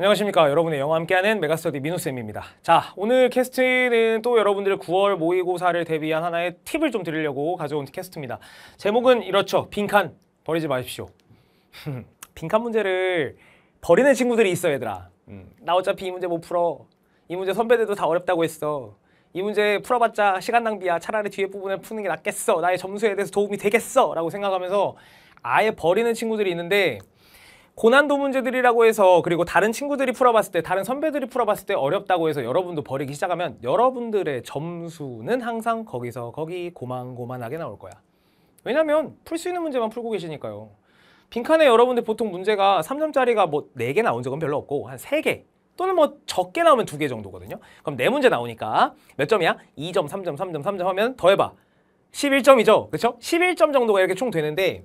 안녕하십니까 여러분의 영화 함께하는 메가스터디 민호쌤입니다 자 오늘 캐스트는 또 여러분들의 9월 모의고사를 대비한 하나의 팁을 좀 드리려고 가져온 캐스트입니다 제목은 이렇죠 빈칸 버리지 마십시오 빈칸 문제를 버리는 친구들이 있어 얘들아 음. 나 어차피 이 문제 못 풀어 이 문제 선배들도 다 어렵다고 했어 이 문제 풀어봤자 시간 낭비야 차라리 뒤에 부분을 푸는 게 낫겠어 나의 점수에 대해서 도움이 되겠어 라고 생각하면서 아예 버리는 친구들이 있는데 고난도 문제들이라고 해서 그리고 다른 친구들이 풀어봤을 때 다른 선배들이 풀어봤을 때 어렵다고 해서 여러분도 버리기 시작하면 여러분들의 점수는 항상 거기서 거기 고만고만하게 나올 거야. 왜냐면 풀 수 있는 문제만 풀고 계시니까요. 빈칸에 여러분들 보통 문제가 3점짜리가 뭐 4개 나온 적은 별로 없고 한 3개 또는 뭐 적게 나오면 2개 정도거든요. 그럼 4문제 나오니까 몇 점이야? 2점, 3점, 3점, 3점 하면 더해봐. 11점이죠. 그렇죠? 11점 정도가 이렇게 총 되는데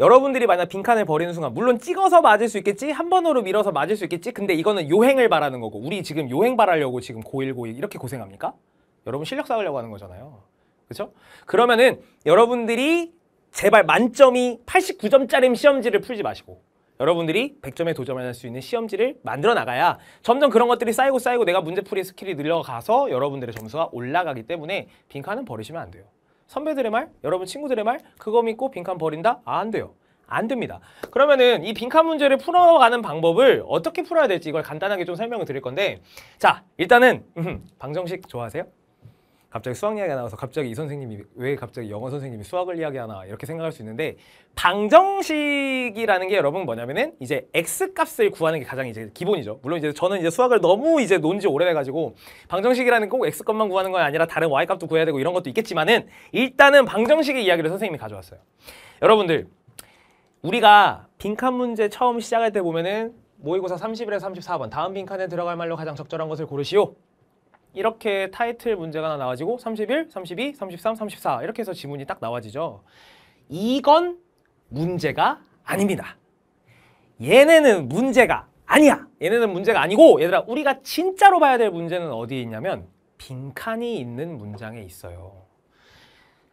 여러분들이 만약 빈칸을 버리는 순간 물론 찍어서 맞을 수 있겠지 한 번으로 밀어서 맞을 수 있겠지 근데 이거는 요행을 바라는 거고 우리 지금 요행 바라려고 지금 고1 고2 이렇게 고생합니까? 여러분 실력 쌓으려고 하는 거잖아요 그렇죠? 그러면은 여러분들이 제발 만점이 89점짜리 시험지를 풀지 마시고 여러분들이 100점에 도전할 수 있는 시험지를 만들어 나가야 점점 그런 것들이 쌓이고 쌓이고 내가 문제풀이 스킬이 늘려가서 여러분들의 점수가 올라가기 때문에 빈칸은 버리시면 안 돼요. 선배들의 말, 여러분 친구들의 말 그거 믿고 빈칸 버린다? 아, 안 돼요. 안 됩니다. 그러면은 이 빈칸 문제를 풀어가는 방법을 어떻게 풀어야 될지 이걸 간단하게 좀 설명을 드릴 건데 자 일단은 음, 방정식 좋아하세요? 갑자기 수학 이야기가 나와서 갑자기 이 선생님이 왜 갑자기 영어 선생님이 수학을 이야기하나 이렇게 생각할 수 있는데 방정식이라는 게 여러분 뭐냐면은 이제 x 값을 구하는 게 가장 이제 기본이죠. 물론 이제 저는 이제 수학을 너무 이제 논지 오래돼 가지고 방정식이라는 꼭 x 값만 구하는 건 아니라 다른 y 값도 구해야 되고 이런 것도 있겠지만은 일단은 방정식의 이야기를 선생님이 가져왔어요. 여러분들 우리가 빈칸 문제 처음 시작할 때 보면은 모의고사 31에서 34번 다음 빈칸에 들어갈 말로 가장 적절한 것을 고르시오 이렇게 타이틀 문제가 하나 나와지고 31, 32, 33, 34 이렇게 해서 지문이 딱 나와지죠. 이건 문제가 아닙니다. 얘네는 문제가 아니야. 얘네는 문제가 아니고 얘들아 우리가 진짜로 봐야 될 문제는 어디에 있냐면 빈칸이 있는 문장에 있어요.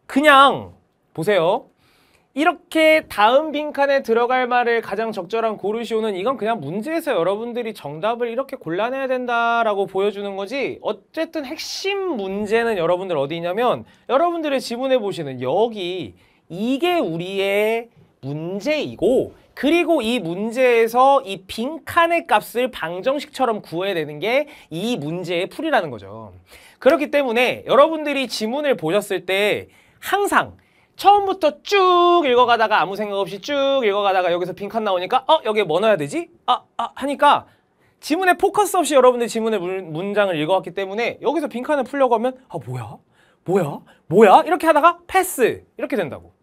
그냥 보세요. 이렇게 다음 빈칸에 들어갈 말을 가장 적절한 고르시오는 이건 그냥 문제에서 여러분들이 정답을 이렇게 골라내야 된다라고 보여주는 거지 어쨌든 핵심 문제는 여러분들 어디냐면 여러분들의 지문에 보시는 여기 이게 우리의 문제이고 그리고 이 문제에서 이 빈칸의 값을 방정식처럼 구해야 되는 게 이 문제의 풀이라는 거죠. 그렇기 때문에 여러분들이 지문을 보셨을 때 항상 처음부터 쭉 읽어가다가 아무 생각 없이 쭉 읽어가다가 여기서 빈칸 나오니까 어? 여기에 뭐 넣어야 되지? 아! 아! 하니까 지문에 포커스 없이 여러분들 지문의 문, 장을 읽어왔기 때문에 여기서 빈 칸을 풀려고 하면 아 뭐야? 뭐야? 뭐야? 이렇게 하다가 패스! 이렇게 된다고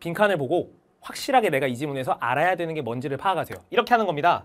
빈 칸을 보고 확실하게 내가 이 지문에서 알아야 되는 게 뭔지를 파악하세요 이렇게 하는 겁니다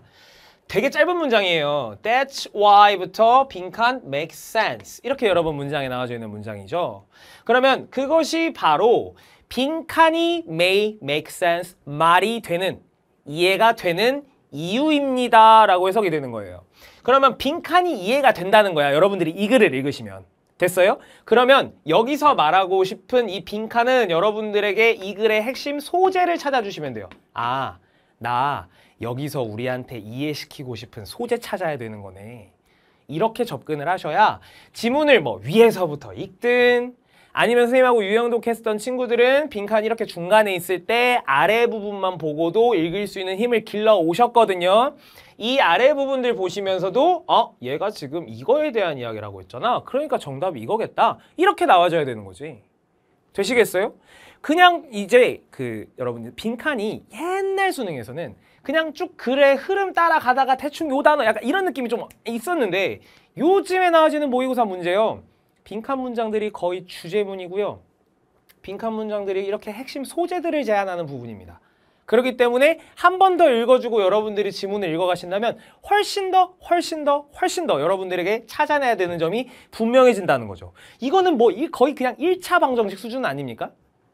되게 짧은 문장이에요. That's why부터 빈칸 makes sense. 이렇게 여러 번 문장에 나와져 있는 문장이죠. 그러면 그것이 바로 빈칸이 may make sense, 말이 되는, 이해가 되는 이유입니다. 라고 해석이 되는 거예요. 그러면 빈칸이 이해가 된다는 거야. 여러분들이 이 글을 읽으시면. 됐어요? 그러면 여기서 말하고 싶은 이 빈칸은 여러분들에게 이 글의 핵심 소재를 찾아주시면 돼요. 아, 나 여기서 우리한테 이해시키고 싶은 소재 찾아야 되는 거네. 이렇게 접근을 하셔야 지문을 뭐 위에서부터 읽든 아니면 선생님하고 유형독 했던 친구들은 빈칸 이렇게 중간에 있을 때 아래 부분만 보고도 읽을 수 있는 힘을 길러 오셨거든요. 이 아래 부분들 보시면서도 어? 얘가 지금 이거에 대한 이야기라고 했잖아. 그러니까 정답이 이거겠다. 이렇게 나와줘야 되는 거지. 되시겠어요? 그냥 이제 그 여러분들 빈칸이 옛날 수능에서는 그냥 쭉 글의 흐름 따라가다가 대충 요 단어 약간 이런 느낌이 좀 있었는데 요즘에 나와지는 모의고사 문제요. 빈칸 문장들이 거의 주제문이고요. 빈칸 문장들이 이렇게 핵심 소재들을 제안하는 부분입니다. 그렇기 때문에 한 번 더 읽어주고 여러분들이 지문을 읽어가신다면 훨씬 더 훨씬 더 훨씬 더 여러분들에게 찾아내야 되는 점이 분명해진다는 거죠. 이거는 뭐 거의 그냥 1차 방정식 수준 아닙니까?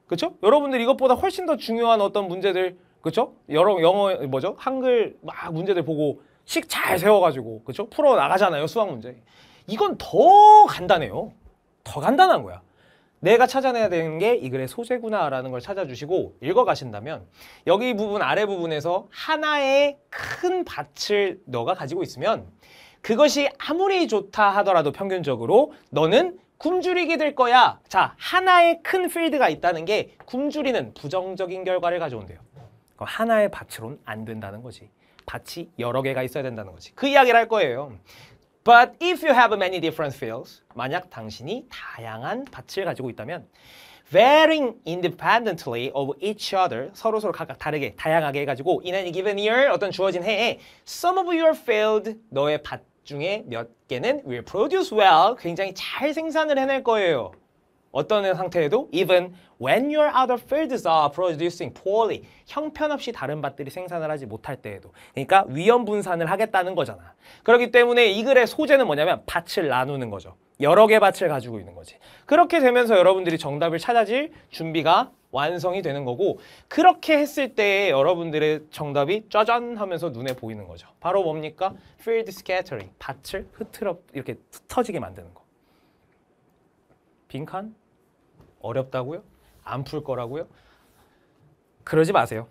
그렇죠? 여러분들 이것보다 훨씬 더 중요한 어떤 문제들 그렇죠? 여러 영어 뭐죠? 한글 막 문제들 보고 식 잘 세워가지고 그렇죠? 풀어 나가잖아요 수학 문제. 이건 더 간단해요. 더 간단한 거야. 내가 찾아내야 되는 게 이 글의 소재구나라는 걸 찾아주시고 읽어가신다면 여기 부분 아래 부분에서 하나의 큰 밭을 너가 가지고 있으면 그것이 아무리 좋다 하더라도 평균적으로 너는 굶주리게 될 거야. 자, 하나의 큰 필드가 있다는 게 굶주리는 부정적인 결과를 가져온대요. 그럼 하나의 밭으로는 안 된다는 거지. 밭이 여러 개가 있어야 된다는 거지. 그 이야기를 할 거예요. But if you have many different fields, 만약 당신이 다양한 밭을 가지고 있다면 varying independently of each other 서로 서로 각각 다르게 다양하게 해가지고 in any given year 어떤 주어진 해에 some of your field 너의 밭 중에 몇 개는 will produce well 굉장히 잘 생산을 해낼 거예요. 어떤 상태에도 even when your other fields are producing poorly 형편없이 다른 밭들이 생산을 하지 못할 때에도 그러니까 위험 분산을 하겠다는 거잖아. 그렇기 때문에 이 글의 소재는 뭐냐면 밭을 나누는 거죠. 여러 개 밭을 가지고 있는 거지. 그렇게 되면서 여러분들이 정답을 찾아질 준비가 완성이 되는 거고 그렇게 했을 때 여러분들의 정답이 짜잔 하면서 눈에 보이는 거죠. 바로 뭡니까? field scattering, 밭을 흐트러 이렇게 흩어지게 만드는 거. 빈칸? 어렵다고요? 안 풀 거라고요? 그러지 마세요.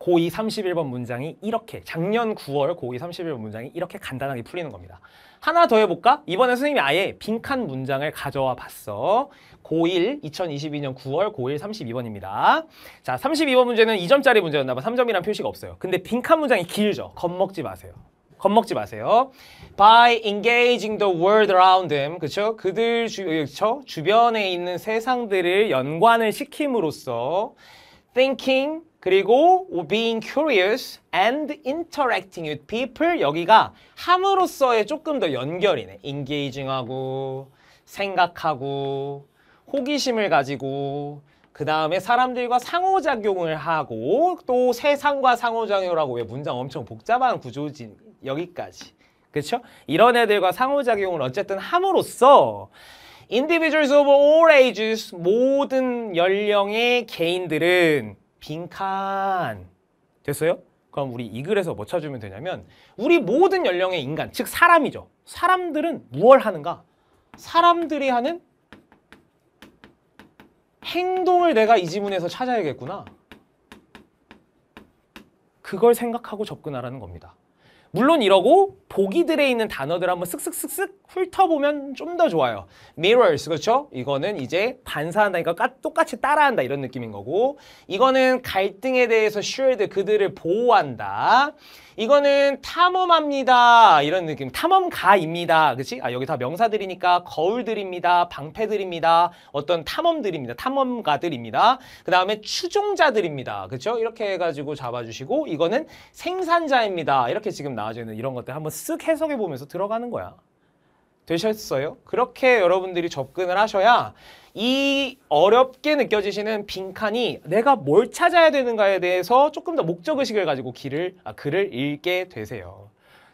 고2 31번 문장이 이렇게 작년 9월 고2 31번 문장이 이렇게 간단하게 풀리는 겁니다. 하나 더 해볼까? 이번에 선생님이 아예 빈칸 문장을 가져와 봤어. 고1 2022년 9월 고1 32번입니다. 자 32번 문제는 2점짜리 문제였나 봐. 3점이란 표시가 없어요. 근데 빈칸 문장이 길죠. 겁먹지 마세요. 겁먹지 마세요. By engaging the world around them, 그렇죠? 그들 주, 그쵸? 주변에 있는 세상들을 연관을 시킴으로써 thinking 그리고 being curious and interacting with people 여기가 함으로써의 조금 더 연결이네. engaging하고 생각하고 호기심을 가지고 그 다음에 사람들과 상호작용을 하고 또 세상과 상호작용을 하고 왜 문장 엄청 복잡한 구조지 여기까지. 그렇죠? 이런 애들과 상호작용을 어쨌든 함으로써 individuals of all ages 모든 연령의 개인들은 빈칸 됐어요? 그럼 우리 이 글에서 뭐 찾으면 되냐면 우리 모든 연령의 인간, 즉 사람이죠. 사람들은 무얼 하는가? 사람들이 하는 행동을 내가 이 지문에서 찾아야겠구나. 그걸 생각하고 접근하라는 겁니다. 물론 이러고 보기들에 있는 단어들 한번 쓱쓱쓱쓱 훑어보면 좀 더 좋아요. mirrors, 그렇죠? 이거는 이제 반사한다니까 똑같이 따라한다 이런 느낌인 거고 이거는 갈등에 대해서 shield, 그들을 보호한다. 이거는 탐험합니다. 이런 느낌. 탐험가입니다. 그치? 아, 여기 다 명사들이니까 거울들입니다. 방패들입니다. 어떤 탐험들입니다. 탐험가들입니다. 그 다음에 추종자들입니다. 그쵸? 그렇죠? 이렇게 해가지고 잡아주시고 이거는 생산자입니다. 이렇게 지금 나와져 있는 이런 것들 한번 쓱 해석해 보면서 들어가는 거야. 되셨어요? 그렇게 여러분들이 접근을 하셔야 이 어렵게 느껴지시는 빈칸이 내가 뭘 찾아야 되는가에 대해서 조금 더 목적의식을 가지고 길을, 아, 글을 읽게 되세요.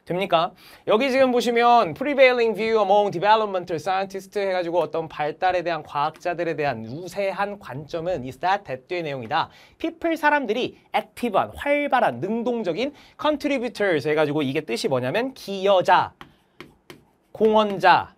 됩니까? 여기 지금 보시면 Prevailing View Among Developmental Scientists 해가지고 어떤 발달에 대한 과학자들에 대한 우세한 관점은 이 stat 대의 내용이다. People 사람들이 액티브한 활발한 능동적인 Contributors 해가지고 이게 뜻이 뭐냐면 기여자, 공헌자,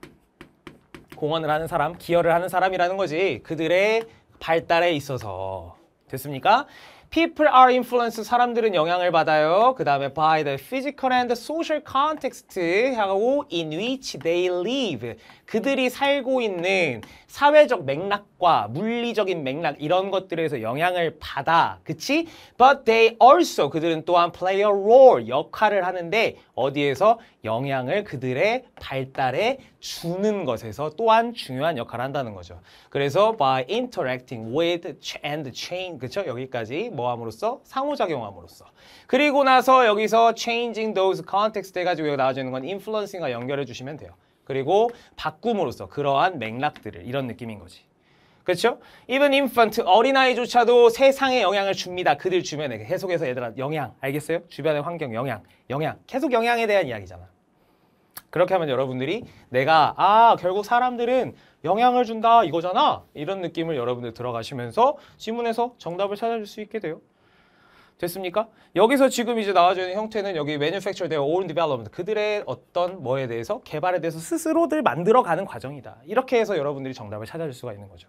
공헌을 하는 사람, 기여를 하는 사람이라는 거지. 그들의 발달에 있어서 됐습니까? People are influenced. 사람들은 영향을 받아요. 그 다음에 by the physical and social context 하고 in which they live. 그들이 살고 있는 사회적 맥락 맥락과 물리적인 맥락 이런 것들에서 영향을 받아. 그치? But they also 그들은 또한 play a role 역할을 하는데 어디에서 영향을 그들의 발달에 주는 것에서 또한 중요한 역할을 한다는 거죠. 그래서 by interacting with and c h a n 그쵸? 여기까지 뭐 함으로써 상호작용함으로써 그리고 나서 여기서 changing those context 해가지고 여기 나와주는 건 influencing과 연결해 주시면 돼요. 그리고 바꿈으로써 그러한 맥락들을 이런 느낌인 거지. 그렇죠? even infant, 어린아이조차도 세상에 영향을 줍니다. 그들 주변에. 계속해서 얘들아, 영향. 알겠어요? 주변의 환경, 영향. 영향. 계속 영향에 대한 이야기잖아. 그렇게 하면 여러분들이 내가 아 결국 사람들은 영향을 준다 이거잖아 이런 느낌을 여러분들 들어가시면서 지문에서 정답을 찾아줄 수 있게 돼요 됐습니까? 여기서 지금 이제 나와져 는 형태는 여기 manufacture t h own development 그들의 어떤 뭐에 대해서 개발에 대해서 스스로들 만들어가는 과정이다 이렇게 해서 여러분들이 정답을 찾아줄 수가 있는 거죠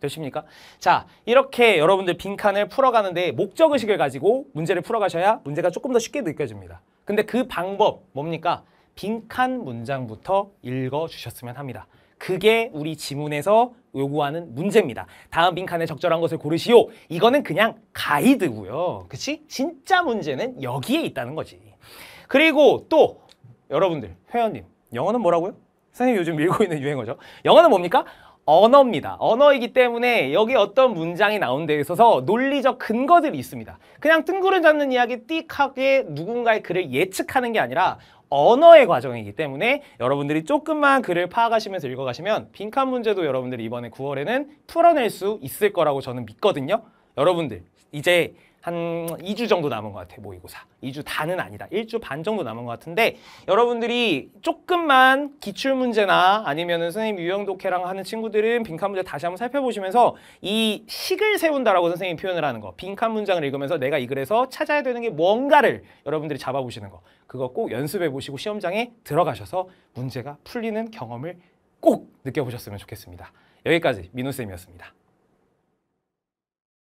되십니까? 자, 이렇게 여러분들 빈칸을 풀어가는데 목적의식을 가지고 문제를 풀어가셔야 문제가 조금 더 쉽게 느껴집니다. 근데 그 방법 뭡니까? 빈칸 문장부터 읽어주셨으면 합니다. 그게 우리 지문에서 요구하는 문제입니다. 다음 빈칸에 적절한 것을 고르시오. 이거는 그냥 가이드고요. 그치? 진짜 문제는 여기에 있다는 거지. 그리고 또 여러분들, 회원님, 영어는 뭐라고요? 선생님 요즘 밀고 있는 유행어죠. 영어는 뭡니까? 언어입니다. 언어이기 때문에 여기 어떤 문장이 나온 데 있어서 논리적 근거들이 있습니다. 그냥 뜬구름 잡는 이야기 띡하게 누군가의 글을 예측하는 게 아니라 언어의 과정이기 때문에 여러분들이 조금만 글을 파악하시면서 읽어가시면 빈칸 문제도 여러분들이 이번에 9월에는 풀어낼 수 있을 거라고 저는 믿거든요. 여러분들 이제 한 2주 정도 남은 것 같아요. 모의고사. 2주 다는 아니다. 1주 반 정도 남은 것 같은데 여러분들이 조금만 기출문제나 아니면 선생님 유형독해랑 하는 친구들은 빈칸 문제 다시 한번 살펴보시면서 이 식을 세운다라고 선생님 표현을 하는 거. 빈칸 문장을 읽으면서 내가 이 글에서 찾아야 되는 게 뭔가를 여러분들이 잡아보시는 거. 그거 꼭 연습해 보시고 시험장에 들어가셔서 문제가 풀리는 경험을 꼭 느껴보셨으면 좋겠습니다. 여기까지 민호쌤이었습니다.